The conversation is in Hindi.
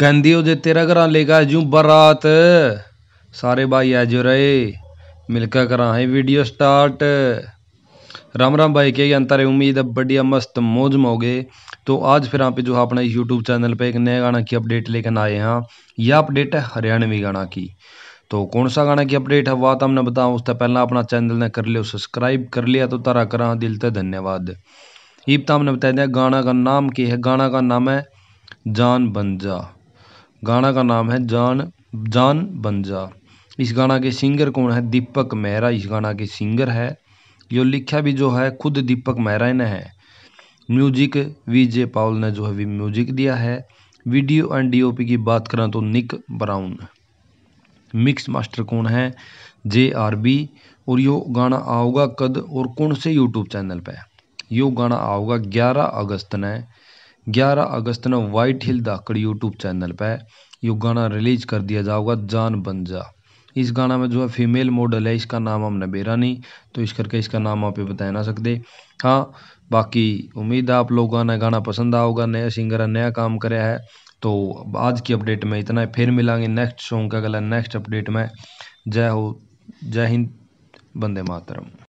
कहती ओजे तेरा घर लेकर आजू बरात सारे भाई आज रहे मिलकर करा है वीडियो स्टार्ट राम राम भाई के अंतरे उम्मीद है बढ़िया मस्त मौज में गए तो आज फिर आप जो अपने यूट्यूब चैनल पे एक नए गाना की अपडेट लेकर आए हैं यह अपडेट है हरियाणवी गाना की तो कौन सा गाना की अपडेट है वह हमने बताऊँ उससे पहले अपना चैनल ने कर लियो सब्सक्राइब कर लिया तो तारा करा दिल से धन्यवाद ईब तो हमने बता दिया गाना का नाम की है गाना का नाम है जान बन जा गाना का नाम है जान जान बन जा इस गाना के सिंगर कौन है दीपक मेहरा इस गाना के सिंगर है यो लिखा भी जो है खुद दीपक मेहरा ने है म्यूजिक वीजे पाउल ने जो है भी म्यूजिक दिया है वीडियो एंड डीओपी की बात करें तो निक ब्राउन मिक्स मास्टर कौन है जे आर बी और यो गाना आओगा कद और कौन से यूट्यूब चैनल पे यो गाना आओगा 11 अगस्त ने ग्यारह अगस्त ने White Hill Dhakad YouTube channel पर यो गाना रिलीज कर दिया जाओगा जान बन जा इस गाना में जो है फीमेल मॉडल है इसका नाम हमने बेरा नहीं तो इस करके इसका नाम आप बता ना सकते हाँ बाकी उम्मीद है आप लोगों ने गाना पसंद आओगा नया सिंगर नया काम कराया है तो आज की अपडेट में इतना है फिर मिलांगे नेक्स्ट सॉन्ग का गला नेक्स्ट अपडेट में जय हो जय हिंद बंदे मातरम